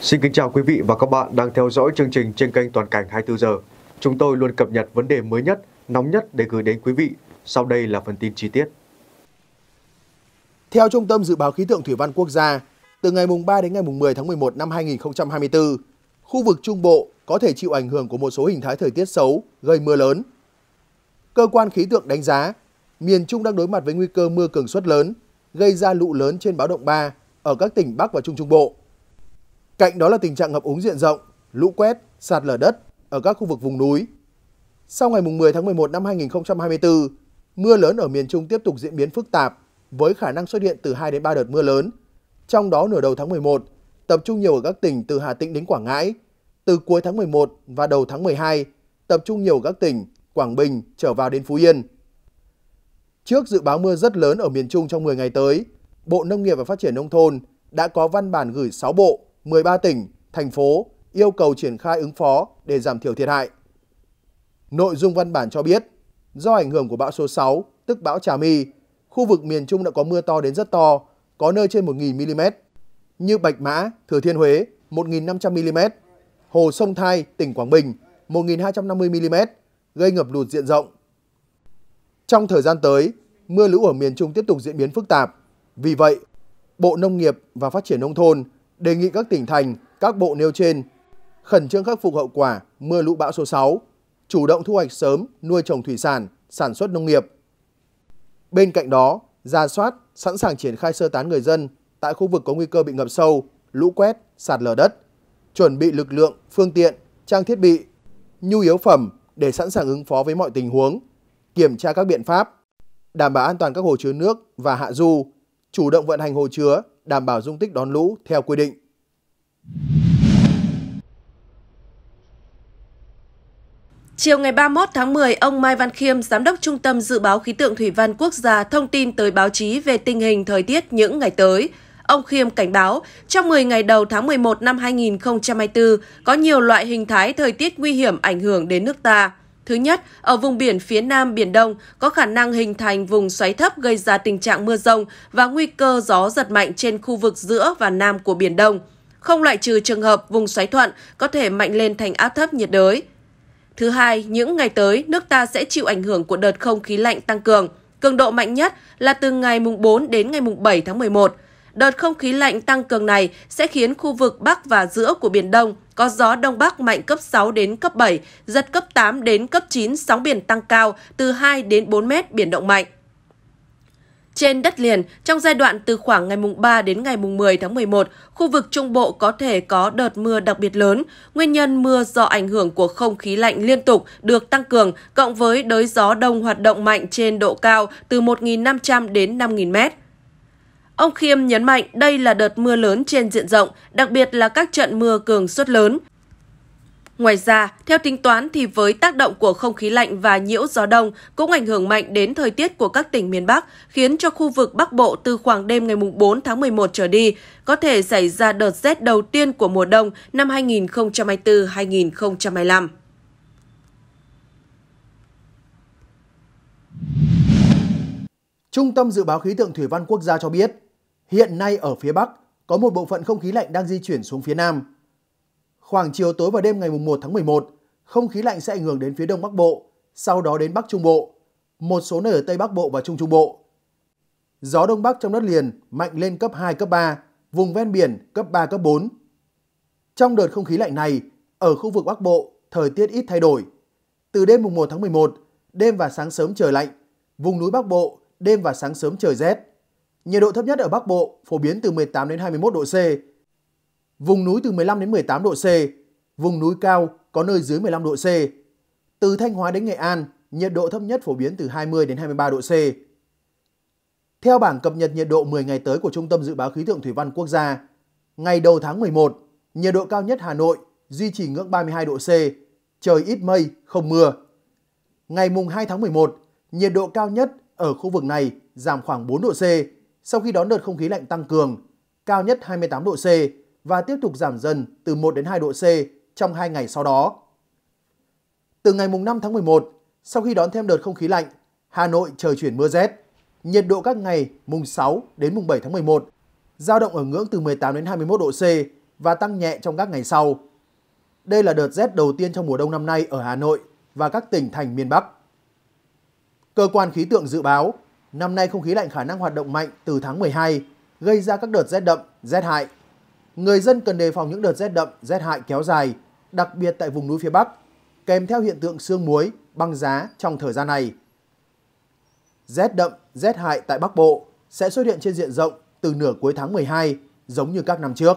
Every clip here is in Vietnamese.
Xin kính chào quý vị và các bạn đang theo dõi chương trình trên kênh Toàn cảnh 24 giờ. Chúng tôi luôn cập nhật vấn đề mới nhất, nóng nhất để gửi đến quý vị. Sau đây là phần tin chi tiết. Theo Trung tâm Dự báo Khí tượng Thủy văn Quốc gia, từ ngày mùng 3 đến ngày mùng 10 tháng 11 năm 2024, khu vực Trung Bộ có thể chịu ảnh hưởng của một số hình thái thời tiết xấu gây mưa lớn. Cơ quan khí tượng đánh giá, miền Trung đang đối mặt với nguy cơ mưa cường suất lớn, gây ra lũ lớn trên báo động 3 ở các tỉnh Bắc và Trung Trung Bộ. Cạnh đó là tình trạng ngập úng diện rộng, lũ quét, sạt lở đất ở các khu vực vùng núi. Sau ngày 10 tháng 11 năm 2024, mưa lớn ở miền Trung tiếp tục diễn biến phức tạp với khả năng xuất hiện từ 2 đến 3 đợt mưa lớn, trong đó nửa đầu tháng 11 tập trung nhiều ở các tỉnh từ Hà Tĩnh đến Quảng Ngãi, từ cuối tháng 11 và đầu tháng 12 tập trung nhiều ở các tỉnh Quảng Bình trở vào đến Phú Yên. Trước dự báo mưa rất lớn ở miền Trung trong 10 ngày tới, Bộ Nông nghiệp và Phát triển Nông thôn đã có văn bản gửi 6 bộ 13 tỉnh, thành phố yêu cầu triển khai ứng phó để giảm thiểu thiệt hại. Nội dung văn bản cho biết, do ảnh hưởng của bão số 6, tức bão Trà My, khu vực miền Trung đã có mưa to đến rất to, có nơi trên 1.000mm, như Bạch Mã, Thừa Thiên Huế 1.500mm, Hồ Sông Thai, tỉnh Quảng Bình 1.250mm, gây ngập lụt diện rộng. Trong thời gian tới, mưa lũ ở miền Trung tiếp tục diễn biến phức tạp. Vì vậy, Bộ Nông nghiệp và Phát triển Nông thôn – đề nghị các tỉnh thành, các bộ nêu trên khẩn trương khắc phục hậu quả mưa lũ bão số 6, chủ động thu hoạch sớm nuôi trồng thủy sản, sản xuất nông nghiệp. Bên cạnh đó, ra soát, sẵn sàng triển khai sơ tán người dân tại khu vực có nguy cơ bị ngập sâu, lũ quét, sạt lở đất, chuẩn bị lực lượng, phương tiện, trang thiết bị, nhu yếu phẩm để sẵn sàng ứng phó với mọi tình huống, kiểm tra các biện pháp, đảm bảo an toàn các hồ chứa nước và hạ du, chủ động vận hành hồ chứa đảm bảo dung tích đón lũ theo quy định. Chiều ngày 31 tháng 10, ông Mai Văn Khiêm, Giám đốc Trung tâm Dự báo Khí tượng Thủy văn Quốc gia thông tin tới báo chí về tình hình thời tiết những ngày tới. Ông Khiêm cảnh báo, trong 10 ngày đầu tháng 11 năm 2024, có nhiều loại hình thái thời tiết nguy hiểm ảnh hưởng đến nước ta. Thứ nhất, ở vùng biển phía nam Biển Đông có khả năng hình thành vùng xoáy thấp gây ra tình trạng mưa rông và nguy cơ gió giật mạnh trên khu vực giữa và nam của Biển Đông. Không loại trừ trường hợp vùng xoáy thuận có thể mạnh lên thành áp thấp nhiệt đới. Thứ hai, những ngày tới, nước ta sẽ chịu ảnh hưởng của đợt không khí lạnh tăng cường. Cường độ mạnh nhất là từ ngày mùng 4 đến ngày mùng 7 tháng 11. Đợt không khí lạnh tăng cường này sẽ khiến khu vực Bắc và giữa của Biển Đông có gió Đông Bắc mạnh cấp 6 đến cấp 7, giật cấp 8 đến cấp 9, sóng biển tăng cao từ 2 đến 4 mét, biển động mạnh. Trên đất liền, trong giai đoạn từ khoảng ngày mùng 3 đến ngày mùng 10 tháng 11, khu vực Trung Bộ có thể có đợt mưa đặc biệt lớn. Nguyên nhân mưa do ảnh hưởng của không khí lạnh liên tục được tăng cường, cộng với đới gió đông hoạt động mạnh trên độ cao từ 1.500 đến 5.000 mét. Ông Khiêm nhấn mạnh đây là đợt mưa lớn trên diện rộng, đặc biệt là các trận mưa cường suất lớn. Ngoài ra, theo tính toán thì với tác động của không khí lạnh và nhiễu gió đông cũng ảnh hưởng mạnh đến thời tiết của các tỉnh miền Bắc, khiến cho khu vực Bắc Bộ từ khoảng đêm ngày 4 tháng 11 trở đi có thể xảy ra đợt rét đầu tiên của mùa đông năm 2024-2025. Trung tâm Dự báo Khí tượng Thủy văn Quốc gia cho biết, Hiện nay ở phía Bắc có một bộ phận không khí lạnh đang di chuyển xuống phía Nam. Khoảng chiều tối và đêm ngày 1 tháng 11, không khí lạnh sẽ ảnh hưởng đến phía Đông Bắc Bộ, sau đó đến Bắc Trung Bộ, một số nơi ở Tây Bắc Bộ và Trung Trung Bộ. Gió Đông Bắc trong đất liền mạnh lên cấp 2, cấp 3, vùng ven biển cấp 3, cấp 4. Trong đợt không khí lạnh này, ở khu vực Bắc Bộ, thời tiết ít thay đổi. Từ đêm 1 tháng 11, đêm và sáng sớm trời lạnh, vùng núi Bắc Bộ, đêm và sáng sớm trời rét. Nhiệt độ thấp nhất ở Bắc Bộ phổ biến từ 18 đến 21 độ C. Vùng núi từ 15 đến 18 độ C, vùng núi cao có nơi dưới 15 độ C. Từ Thanh Hóa đến Nghệ An, nhiệt độ thấp nhất phổ biến từ 20 đến 23 độ C. Theo bảng cập nhật nhiệt độ 10 ngày tới của Trung tâm Dự báo Khí tượng Thủy văn Quốc gia, ngày đầu tháng 11, nhiệt độ cao nhất Hà Nội duy trì ngưỡng 32 độ C, trời ít mây, không mưa. Ngày mùng 2 tháng 11, nhiệt độ cao nhất ở khu vực này giảm khoảng 4 độ C, sau khi đón đợt không khí lạnh tăng cường, cao nhất 28 độ C và tiếp tục giảm dần từ 1 đến 2 độ C trong 2 ngày sau đó. Từ ngày 5 tháng 11, sau khi đón thêm đợt không khí lạnh, Hà Nội trời chuyển mưa rét. Nhiệt độ các ngày mùng 6 đến mùng 7 tháng 11 giao động ở ngưỡng từ 18 đến 21 độ C và tăng nhẹ trong các ngày sau. Đây là đợt rét đầu tiên trong mùa đông năm nay ở Hà Nội và các tỉnh thành miền Bắc. Cơ quan khí tượng dự báo Năm nay không khí lạnh khả năng hoạt động mạnh từ tháng 12, gây ra các đợt rét đậm, rét hại. Người dân cần đề phòng những đợt rét đậm, rét hại kéo dài, đặc biệt tại vùng núi phía Bắc, kèm theo hiện tượng sương muối, băng giá trong thời gian này. Rét đậm, rét hại tại Bắc Bộ sẽ xuất hiện trên diện rộng từ nửa cuối tháng 12, giống như các năm trước.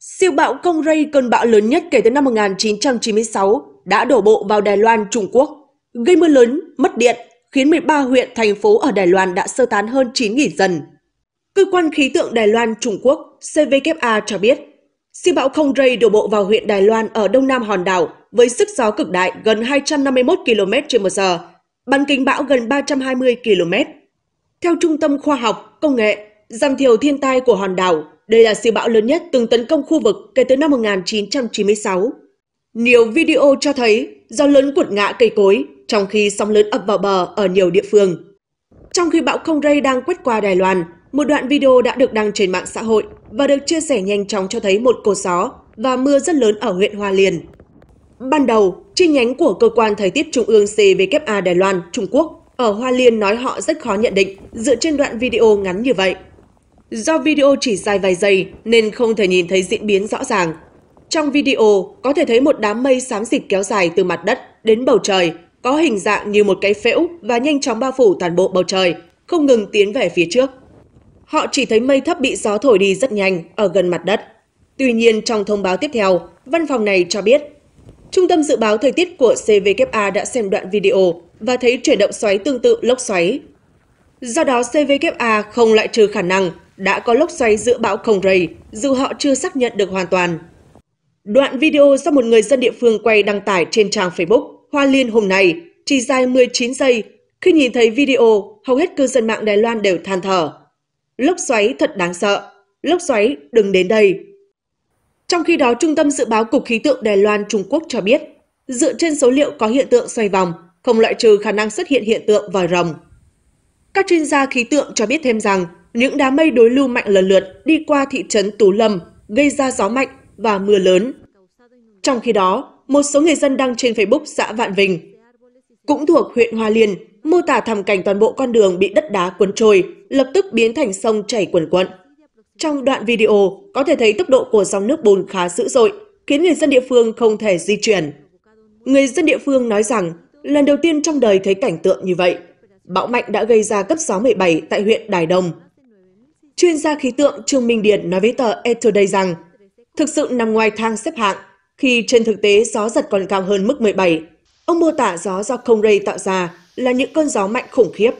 Siêu bão Công Ray, cơn bão lớn nhất kể từ năm 1996, đã đổ bộ vào Đài Loan, Trung Quốc gây mưa lớn, mất điện, khiến 13 huyện, thành phố ở Đài Loan đã sơ tán hơn 9.000 dân. Cơ quan khí tượng Đài Loan Trung Quốc CVKA cho biết, siêu bão không rây đổ bộ vào huyện Đài Loan ở đông nam hòn đảo với sức gió cực đại gần 251 km trên một giờ, bán kính bão gần 320 km. Theo Trung tâm Khoa học, Công nghệ, giảm thiểu thiên tai của hòn đảo, đây là siêu bão lớn nhất từng tấn công khu vực kể từ năm 1996. Nhiều video cho thấy gió lớn cuột ngã cây cối, trong khi sóng lớn ập vào bờ ở nhiều địa phương. Trong khi bão không rây đang quét qua Đài Loan, một đoạn video đã được đăng trên mạng xã hội và được chia sẻ nhanh chóng cho thấy một cột gió và mưa rất lớn ở huyện Hoa Liên. Ban đầu, chi nhánh của Cơ quan Thời tiết Trung ương CWA Đài Loan, Trung Quốc ở Hoa Liên nói họ rất khó nhận định dựa trên đoạn video ngắn như vậy. Do video chỉ dài vài giây nên không thể nhìn thấy diễn biến rõ ràng. Trong video, có thể thấy một đám mây xám xịt kéo dài từ mặt đất đến bầu trời có hình dạng như một cái phễu và nhanh chóng bao phủ toàn bộ bầu trời, không ngừng tiến về phía trước. Họ chỉ thấy mây thấp bị gió thổi đi rất nhanh ở gần mặt đất. Tuy nhiên trong thông báo tiếp theo, văn phòng này cho biết Trung tâm dự báo thời tiết của CVKA đã xem đoạn video và thấy chuyển động xoáy tương tự lốc xoáy. Do đó CVKA không loại trừ khả năng đã có lốc xoáy giữa bão Không Ray, dù họ chưa xác nhận được hoàn toàn. Đoạn video do một người dân địa phương quay đăng tải trên trang Facebook Hoa Liên hôm nay chỉ dài 19 giây, khi nhìn thấy video, hầu hết cư dân mạng Đài Loan đều than thở. Lốc xoáy thật đáng sợ, lốc xoáy đừng đến đây. Trong khi đó, Trung tâm Dự báo Cục Khí tượng Đài Loan Trung Quốc cho biết, dựa trên số liệu có hiện tượng xoay vòng, không loại trừ khả năng xuất hiện hiện tượng vòi rồng. Các chuyên gia khí tượng cho biết thêm rằng, những đám mây đối lưu mạnh lần lượt đi qua thị trấn Tú Lâm, gây ra gió mạnh và mưa lớn. Trong khi đó, một số người dân đăng trên Facebook xã Vạn Vinh. Cũng thuộc huyện Hoa Liên, mô tả thảm cảnh toàn bộ con đường bị đất đá cuốn trôi, lập tức biến thành sông chảy quần quận. Trong đoạn video, có thể thấy tốc độ của dòng nước bùn khá dữ dội, khiến người dân địa phương không thể di chuyển. Người dân địa phương nói rằng, lần đầu tiên trong đời thấy cảnh tượng như vậy. Bão mạnh đã gây ra cấp 6-17 tại huyện Đài Đồng Chuyên gia khí tượng Trương Minh Điền nói với tờ Etoday rằng, thực sự nằm ngoài thang xếp hạng khi trên thực tế gió giật còn cao hơn mức 17. Ông mô tả gió do không ray tạo ra là những cơn gió mạnh khủng khiếp.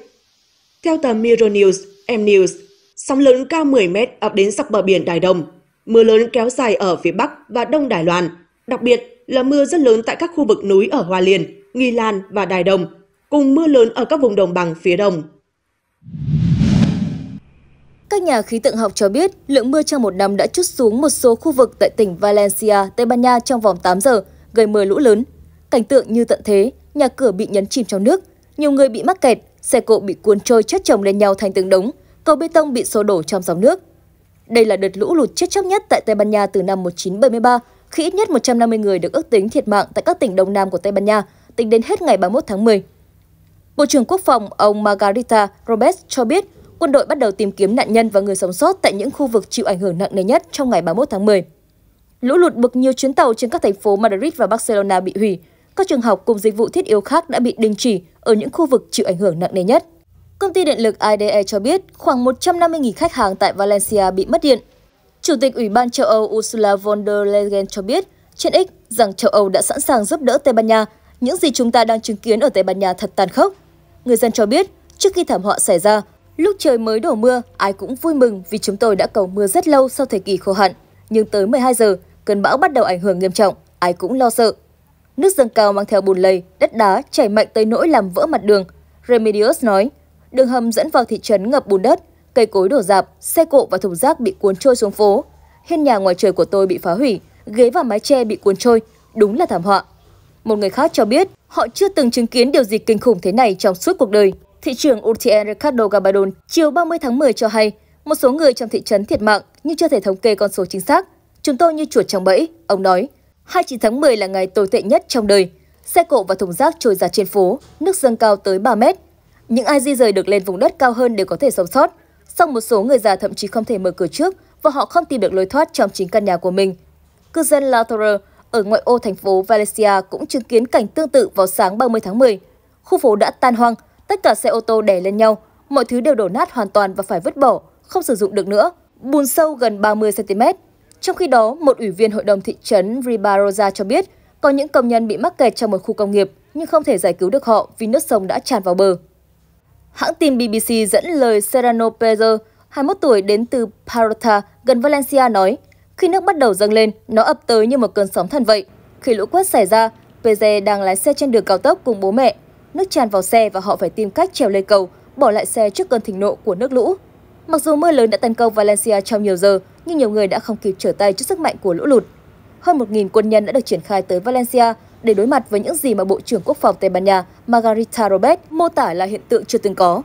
Theo tờ Mirror News, M News, sóng lớn cao 10 mét ập đến dọc bờ biển Đài Đông. Mưa lớn kéo dài ở phía Bắc và Đông Đài Loan, đặc biệt là mưa rất lớn tại các khu vực núi ở Hoa Liên, Nghi Lan và Đài Đông, cùng mưa lớn ở các vùng đồng bằng phía Đông. Các nhà khí tượng học cho biết lượng mưa trong một năm đã chút xuống một số khu vực tại tỉnh Valencia, Tây Ban Nha trong vòng 8 giờ, gây mưa lũ lớn. Cảnh tượng như tận thế, nhà cửa bị nhấn chìm trong nước, nhiều người bị mắc kẹt, xe cộ bị cuốn trôi chất chồng lên nhau thành từng đống, cầu bê tông bị xô đổ trong dòng nước. Đây là đợt lũ lụt chết chóc nhất tại Tây Ban Nha từ năm 1973, khi ít nhất 150 người được ước tính thiệt mạng tại các tỉnh Đông Nam của Tây Ban Nha, tính đến hết ngày 31 tháng 10. Bộ trưởng Quốc phòng ông Margarita Robes cho biết quân đội bắt đầu tìm kiếm nạn nhân và người sống sót tại những khu vực chịu ảnh hưởng nặng nề nhất trong ngày 31 tháng 10. Lũ lụt buộc nhiều chuyến tàu trên các thành phố Madrid và Barcelona bị hủy. Các trường học cùng dịch vụ thiết yếu khác đã bị đình chỉ ở những khu vực chịu ảnh hưởng nặng nề nhất. Công ty điện lực IDE cho biết khoảng 150.000 khách hàng tại Valencia bị mất điện. Chủ tịch Ủy ban châu Âu Ursula von der Leyen cho biết trên X rằng châu Âu đã sẵn sàng giúp đỡ Tây Ban Nha. Những gì chúng ta đang chứng kiến ở Tây Ban Nha thật tàn khốc. Người dân cho biết, trước khi thảm họa xảy ra, Lúc trời mới đổ mưa, ai cũng vui mừng vì chúng tôi đã cầu mưa rất lâu sau thời kỳ khô hạn. Nhưng tới 12 giờ, cơn bão bắt đầu ảnh hưởng nghiêm trọng, ai cũng lo sợ. Nước dâng cao mang theo bùn lầy, đất đá chảy mạnh tới nỗi làm vỡ mặt đường. Remedios nói, đường hầm dẫn vào thị trấn ngập bùn đất, cây cối đổ rạp, xe cộ và thùng rác bị cuốn trôi xuống phố. Hiên nhà ngoài trời của tôi bị phá hủy, ghế và mái tre bị cuốn trôi, đúng là thảm họa. Một người khác cho biết, họ chưa từng chứng kiến điều gì kinh khủng thế này trong suốt cuộc đời thị trưởng Urtien Ricardo Gabadon chiều 30 tháng 10 cho hay một số người trong thị trấn thiệt mạng nhưng chưa thể thống kê con số chính xác. Chúng tôi như chuột trong bẫy, ông nói. 29 tháng 10 là ngày tồi tệ nhất trong đời. Xe cộ và thùng rác trôi giạt trên phố, nước dâng cao tới 3 mét. Những ai di rời được lên vùng đất cao hơn đều có thể sống sót. Song một số người già thậm chí không thể mở cửa trước và họ không tìm được lối thoát trong chính căn nhà của mình. Cư dân Lautaro ở ngoại ô thành phố Valencia cũng chứng kiến cảnh tương tự vào sáng 30 tháng 10. Khu phố đã tan hoang, Tất cả xe ô tô đè lên nhau, mọi thứ đều đổ nát hoàn toàn và phải vứt bỏ, không sử dụng được nữa. Bùn sâu gần 30cm. Trong khi đó, một ủy viên hội đồng thị trấn Ribarosa cho biết có những công nhân bị mắc kẹt trong một khu công nghiệp nhưng không thể giải cứu được họ vì nước sông đã tràn vào bờ. Hãng tin BBC dẫn lời Serrano Pedro, 21 tuổi đến từ Parota, gần Valencia nói, khi nước bắt đầu dâng lên, nó ập tới như một cơn sóng thần vậy. Khi lũ quét xảy ra, Pedro đang lái xe trên đường cao tốc cùng bố mẹ nước tràn vào xe và họ phải tìm cách trèo lên cầu, bỏ lại xe trước cơn thịnh nộ của nước lũ. Mặc dù mưa lớn đã tấn công Valencia trong nhiều giờ, nhưng nhiều người đã không kịp trở tay trước sức mạnh của lũ lụt. Hơn 1.000 quân nhân đã được triển khai tới Valencia để đối mặt với những gì mà Bộ trưởng Quốc phòng Tây Ban Nha Margarita Robert mô tả là hiện tượng chưa từng có.